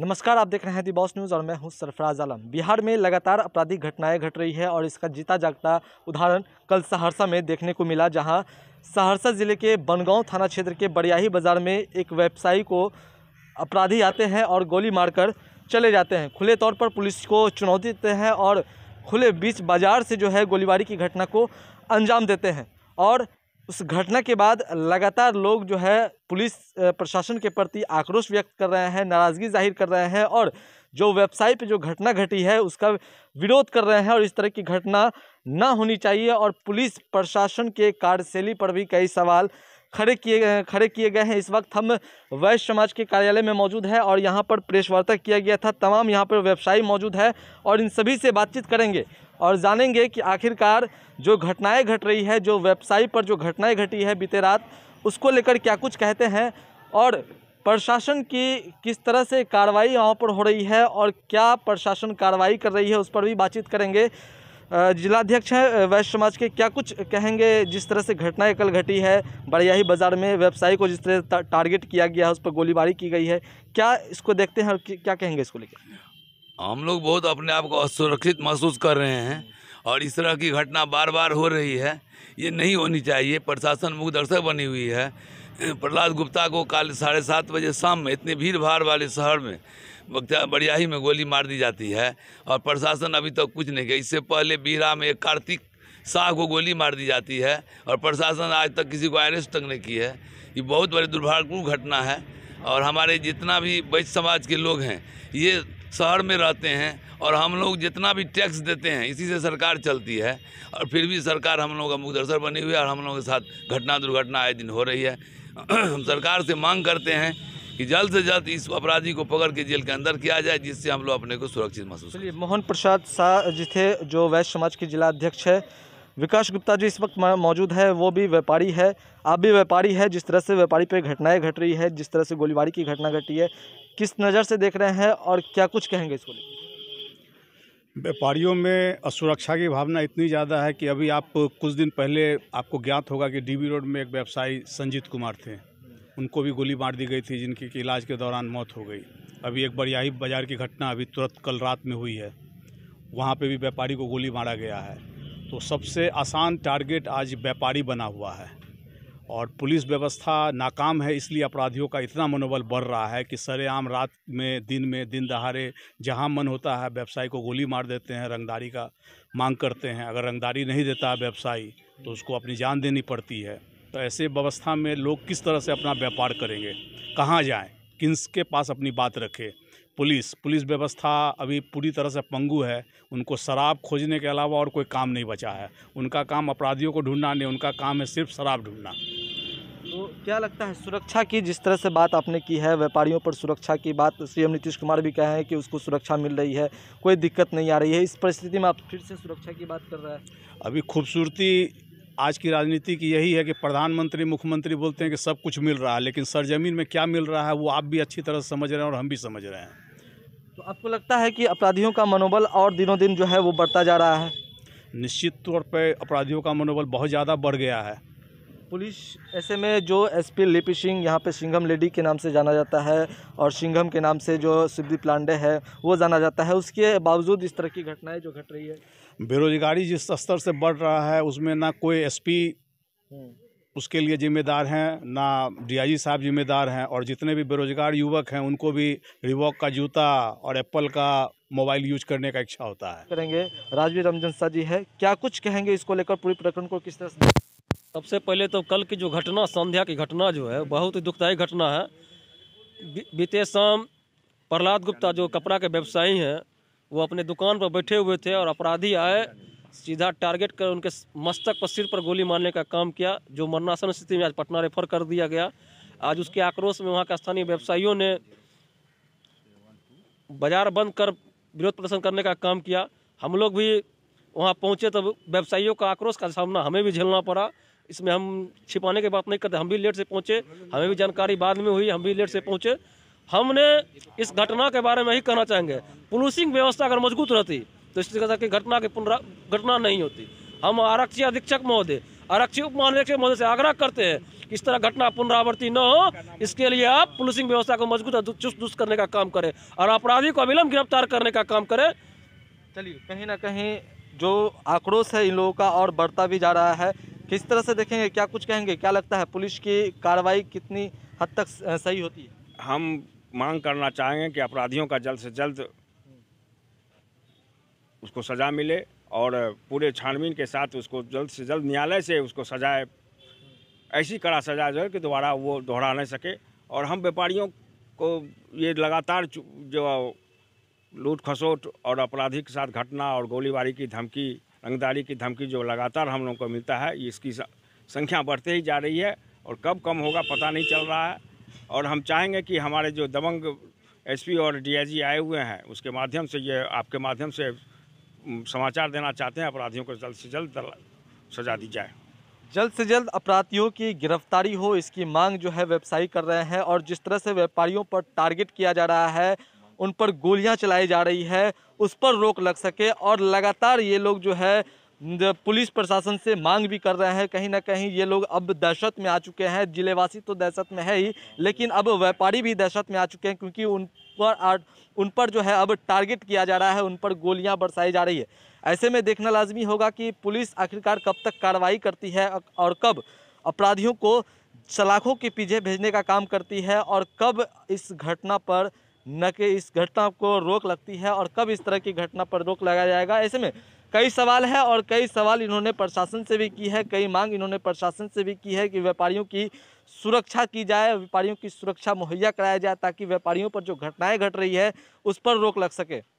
नमस्कार आप देख रहे हैं दी बॉस न्यूज़ और मैं हूं सरफराज आलम बिहार में लगातार आपराधिक घटनाएं घट रही है और इसका जीता जागता उदाहरण कल सहरसा में देखने को मिला जहां सहरसा ज़िले के बनगांव थाना क्षेत्र के बरियाही बाज़ार में एक व्यवसायी को अपराधी आते हैं और गोली मारकर चले जाते हैं खुले तौर पर पुलिस को चुनौती देते हैं और खुले बीच बाज़ार से जो है गोलीबारी की घटना को अंजाम देते हैं और उस घटना के बाद लगातार लोग जो है पुलिस प्रशासन के प्रति आक्रोश व्यक्त कर रहे हैं नाराज़गी जाहिर कर रहे हैं और जो वेबसाइट पे जो घटना घटी है उसका विरोध कर रहे हैं और इस तरह की घटना ना होनी चाहिए और पुलिस प्रशासन के कार्यशैली पर भी कई सवाल खड़े किए गए खड़े किए गए हैं इस वक्त हम वैश्य समाज के कार्यालय में मौजूद है और यहाँ पर प्रेस वार्ता किया गया था तमाम यहाँ पर व्यवसायी मौजूद है और इन सभी से बातचीत करेंगे और जानेंगे कि आखिरकार जो घटनाएं घट रही है जो वेबसाइट पर जो घटनाएं घटी है बीते रात उसको लेकर क्या कुछ कहते हैं और प्रशासन की किस तरह से कार्रवाई यहाँ पर हो रही है और क्या प्रशासन कार्रवाई कर रही है उस पर भी बातचीत करेंगे जिलाध्यक्ष हैं वैश्य समाज के क्या कुछ कहेंगे जिस तरह से घटनाएं कल घटी है बड़ियाही बाजार में व्यवसायी को जिस तरह टारगेट किया गया है उस पर गोलीबारी की गई है क्या इसको देखते हैं और क्या कहेंगे इसको लेकर हम लोग बहुत अपने आप को असुरक्षित महसूस कर रहे हैं और इस तरह की घटना बार बार हो रही है ये नहीं होनी चाहिए प्रशासन मुखदर्शक बनी हुई है प्रहलाद गुप्ता को काल साढ़े सात बजे शाम में इतने भीड़ भाड़ वाले शहर में बड़ियाही में गोली मार दी जाती है और प्रशासन अभी तक तो कुछ नहीं किया इससे पहले बीरा में एक कार्तिक शाह को गोली मार दी जाती है और प्रशासन आज तक किसी को अरेस्ट तक नहीं की है ये बहुत बड़ी दुर्भाग्यपूर्ण घटना है और हमारे जितना भी वैश्य समाज के लोग हैं ये शहर में रहते हैं और हम लोग जितना भी टैक्स देते हैं इसी से सरकार चलती है और फिर भी सरकार हम लोगों का मुकदसर बनी हुई है और हम लोगों के साथ घटना दुर्घटना आए दिन हो रही है हम सरकार से मांग करते हैं कि जल्द से जल्द इस अपराधी को पकड़ के जेल के अंदर किया जाए जिससे हम लोग अपने को सुरक्षित महसूस मोहन प्रसाद शाह जी थे जो वैश्य समाज के जिला अध्यक्ष है विकास गुप्ता जी इस वक्त मौजूद है वो भी व्यापारी है आप भी व्यापारी है जिस तरह से व्यापारी पे घटनाएं घट रही है जिस तरह से गोलीबारी की घटना घटी है किस नज़र से देख रहे हैं और क्या कुछ कहेंगे इसको लेकर व्यापारियों में असुरक्षा की भावना इतनी ज़्यादा है कि अभी आप कुछ दिन पहले आपको ज्ञात होगा कि डीबी रोड में एक व्यवसायी संजीत कुमार थे उनको भी गोली मार दी गई थी जिनकी इलाज के दौरान मौत हो गई अभी एक बड़ियाही बाजार की घटना अभी तुरंत कल रात में हुई है वहाँ पे भी व्यापारी को गोली मारा गया है तो सबसे आसान टारगेट आज व्यापारी बना हुआ है और पुलिस व्यवस्था नाकाम है इसलिए अपराधियों का इतना मनोबल बढ़ रहा है कि सरेआम रात में दिन में दिन दहाड़े जहाँ मन होता है व्यवसायी को गोली मार देते हैं रंगदारी का मांग करते हैं अगर रंगदारी नहीं देता है व्यवसायी तो उसको अपनी जान देनी पड़ती है तो ऐसे व्यवस्था में लोग किस तरह से अपना व्यापार करेंगे कहाँ जाएँ किन्स के पास अपनी बात रखें पुलिस पुलिस व्यवस्था अभी पूरी तरह से पंगु है उनको शराब खोजने के अलावा और कोई काम नहीं बचा है उनका काम अपराधियों को ढूंढना नहीं उनका काम है सिर्फ शराब ढूंढना तो क्या लगता है सुरक्षा की जिस तरह से बात आपने की है व्यापारियों पर सुरक्षा की बात सीएम नीतीश कुमार भी कहे हैं कि उसको सुरक्षा मिल रही है कोई दिक्कत नहीं आ रही है इस परिस्थिति में आप फिर से सुरक्षा की बात कर रहे हैं अभी खूबसूरती आज की राजनीति की यही है कि प्रधानमंत्री मुख्यमंत्री बोलते हैं कि सब कुछ मिल रहा है लेकिन सरजमीन में क्या मिल रहा है वो आप भी अच्छी तरह समझ रहे हैं और हम भी समझ रहे हैं तो आपको लगता है कि अपराधियों का मनोबल और दिनों दिन जो है वो बढ़ता जा रहा है निश्चित तौर पर अपराधियों का मनोबल बहुत ज़्यादा बढ़ गया है पुलिस ऐसे में जो एसपी लिपि सिंह यहाँ पे सिंघम लेडी के नाम से जाना जाता है और सिंघम के नाम से जो सिद्धिप लांडे है वो जाना जाता है उसके बावजूद इस तरह की घटनाएं जो घट रही है बेरोजगारी जिस स्तर से बढ़ रहा है उसमें ना कोई एसपी हम्म। उसके लिए जिम्मेदार हैं ना डीआईजी साहब जिम्मेदार हैं और जितने भी बेरोजगार युवक हैं उनको भी रिवॉक का जूता और एप्पल का मोबाइल यूज करने का इच्छा होता है करेंगे राजवीर रमजन सा जी है क्या कुछ कहेंगे इसको लेकर पूरी प्रकरण को किस तरह से सबसे पहले तो कल की जो घटना संध्या की घटना जो है बहुत ही दुखदायी घटना है बीते शाम प्रहलाद गुप्ता जो कपड़ा के व्यवसायी हैं वो अपने दुकान पर बैठे हुए थे और अपराधी आए सीधा टारगेट कर उनके मस्तक पर सिर पर गोली मारने का काम किया जो मरणासन स्थिति में आज पटना रेफर कर दिया गया आज उसके आक्रोश में वहाँ के स्थानीय व्यवसायियों ने बाजार बंद कर विरोध प्रदर्शन करने का काम किया हम लोग भी वहाँ पहुँचे तब व्यवसायियों का आक्रोश का सामना हमें भी झेलना पड़ा इसमें हम छिपाने की बात नहीं करते हम भी लेट से पहुँचे हमें भी जानकारी बाद में हुई हम भी लेट से पहुँचे हमने इस घटना के बारे में ही कहना चाहेंगे पुलिसिंग व्यवस्था अगर मजबूत रहती तो इस तरह की घटना की पुनरा घटना नहीं होती हम आरक्षी अधीक्षक महोदय आरक्षी उप महानिरीक्षक महोदय से आग्रह करते हैं कि इस तरह घटना पुनरावृत्ति न हो इसके लिए आप पुलिसिंग व्यवस्था को मजबूत और चुस्त दुरुस्त करने का काम करें और अपराधी को अविलंब गिरफ्तार करने का काम करें चलिए कहीं ना कहीं जो आक्रोश है इन लोगों का और बढ़ता भी जा रहा है किस तरह से देखेंगे क्या कुछ कहेंगे क्या लगता है पुलिस की कार्रवाई कितनी हद तक सही होती है हम मांग करना चाहेंगे कि अपराधियों का जल्द से जल्द उसको सज़ा मिले और पूरे छानबीन के साथ उसको जल्द से जल्द न्यायालय से उसको सजाए ऐसी कड़ा सजा जो है कि दोबारा वो दोहरा नहीं सके और हम व्यापारियों को ये लगातार जो लूट खसोट और अपराधी के साथ घटना और गोलीबारी की धमकी रंगदारी की धमकी जो लगातार हम लोगों को मिलता है इसकी संख्या बढ़ते ही जा रही है और कब कम होगा पता नहीं चल रहा है और हम चाहेंगे कि हमारे जो दबंग एसपी और डीआईजी आए हुए हैं उसके माध्यम से ये आपके माध्यम से समाचार देना चाहते हैं अपराधियों को जल्द से जल्द सजा दी जाए जल्द से जल्द अपराधियों की गिरफ्तारी हो इसकी मांग जो है व्यवसायी कर रहे हैं और जिस तरह से व्यापारियों पर टारगेट किया जा रहा है उन पर गोलियां चलाई जा रही है उस पर रोक लग सके और लगातार ये लोग जो है पुलिस प्रशासन से मांग भी कर रहे हैं कहीं ना कहीं ये लोग अब दहशत में आ चुके हैं जिलेवासी तो दहशत में है ही लेकिन अब व्यापारी भी दहशत में आ चुके हैं क्योंकि उन पर उन पर जो है अब टारगेट किया जा रहा है उन पर गोलियां बरसाई जा रही है ऐसे में देखना लाजमी होगा कि पुलिस आखिरकार कब तक कार्रवाई करती है और कब अपराधियों को सलाखों के पीछे भेजने का काम करती है और कब इस घटना पर न कि इस घटना को रोक लगती है और कब इस तरह की घटना पर रोक लगाया जाएगा ऐसे में कई सवाल है और कई सवाल इन्होंने प्रशासन से भी की है कई मांग इन्होंने प्रशासन से भी की है कि व्यापारियों की सुरक्षा की जाए व्यापारियों की सुरक्षा मुहैया कराया जाए ताकि व्यापारियों पर जो घटनाएं घट रही है उस पर रोक लग सके